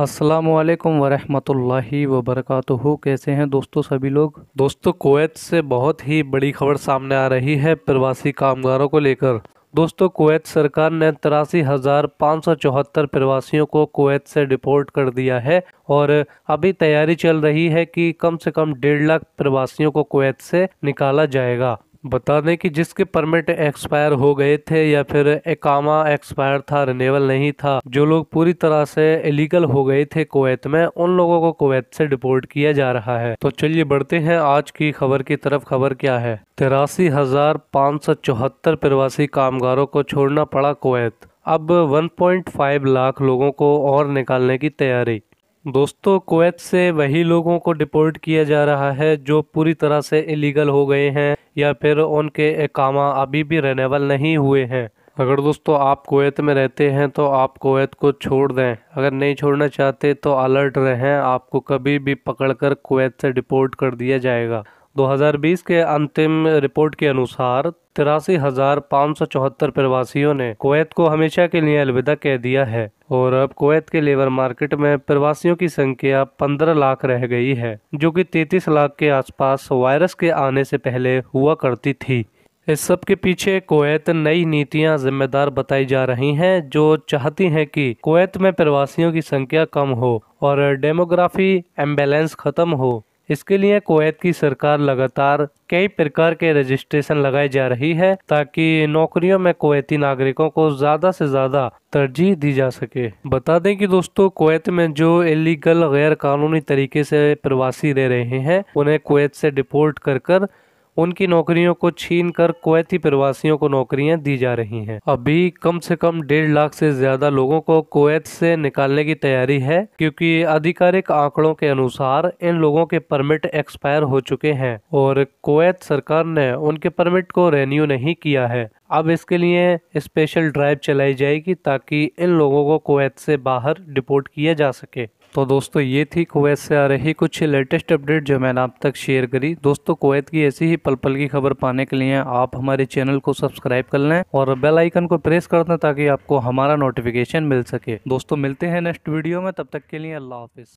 असलकम वरहमतुल्लाहि वबरकatuh कैसे हैं दोस्तों सभी लोग दोस्तों कुवैत से बहुत ही बड़ी खबर सामने आ रही है प्रवासी कामगारों को लेकर दोस्तों कुवैत सरकार ने तिरासी हज़ार पाँच सौ चौहत्तर प्रवासियों को कुवैत से डिपोर्ट कर दिया है और अभी तैयारी चल रही है कि कम से कम डेढ़ लाख प्रवासियों को कुवैत से निकाला जाएगा बता दें कि जिसके परमिट एक्सपायर हो गए थे या फिर एकामा एक्सपायर था रिनेवल नहीं था जो लोग पूरी तरह से इलीगल हो गए थे कुवैत में उन लोगों को कुवैत से डिपोर्ट किया जा रहा है तो चलिए बढ़ते हैं आज की खबर की तरफ खबर क्या है तिरासी हजार पाँच सौ चौहत्तर प्रवासी कामगारों को छोड़ना पड़ा कुवैत अब 1.5 लाख लोगों को और निकालने की तैयारी दोस्तों कुवैत से वही लोगों को डिपोर्ट किया जा रहा है जो पूरी तरह से इलीगल हो गए हैं या फिर उनके एकामा अभी भी रेनेबल नहीं हुए हैं अगर दोस्तों आप कुवैत में रहते हैं तो आप कुवैत को छोड़ दें अगर नहीं छोड़ना चाहते तो अलर्ट रहें आपको कभी भी पकड़कर कुवैत से डिपोर्ट कर दिया जाएगा 2020 के अंतिम रिपोर्ट के अनुसार तिरासी हजार पाँच सौ चौहत्तर प्रवासियों ने कुवैत को हमेशा के लिए अलविदा कह दिया है और अब कुवैत के लेबर मार्केट में प्रवासियों की संख्या 15 लाख रह गई है जो कि 33 लाख के आसपास वायरस के आने से पहले हुआ करती थी इस सब के पीछे कुवैत नई नीतियां जिम्मेदार बताई जा रही हैं जो चाहती हैं कि कुवैत में प्रवासियों की संख्या कम हो और डेमोग्राफी एम्बेलेंस खत्म हो इसके लिए कोवैत की सरकार लगातार कई प्रकार के रजिस्ट्रेशन लगाए जा रही है ताकि नौकरियों में कोवैती नागरिकों को ज़्यादा से ज़्यादा तरजीह दी जा सके बता दें कि दोस्तों कुवैत में जो इलीगल गैर कानूनी तरीके से प्रवासी रह रहे हैं उन्हें कुवैत से डिपोर्ट कर कर उनकी नौकरियों को छीन कर कुवैती प्रवासियों को नौकरियां दी जा रही हैं अभी कम से कम डेढ़ लाख से ज्यादा लोगों को कुवैत से निकालने की तैयारी है क्योंकि आधिकारिक आंकड़ों के अनुसार इन लोगों के परमिट एक्सपायर हो चुके हैं और कुवैत सरकार ने उनके परमिट को रेन्यू नहीं किया है अब इसके लिए स्पेशल ड्राइव चलाई जाएगी ताकि इन लोगों को कुवैत से बाहर डिपोर्ट किया जा सके तो दोस्तों ये थी कुवैत से आ रही कुछ लेटेस्ट अपडेट जो मैंने आप तक शेयर करी दोस्तों कुवैत की ऐसी ही पल पल की खबर पाने के लिए आप हमारे चैनल को सब्सक्राइब कर लें और बेल आइकन को प्रेस कर दें ताकि आपको हमारा नोटिफिकेशन मिल सके दोस्तों मिलते हैं नेक्स्ट वीडियो में तब तक के लिए अल्लाह हाफिज़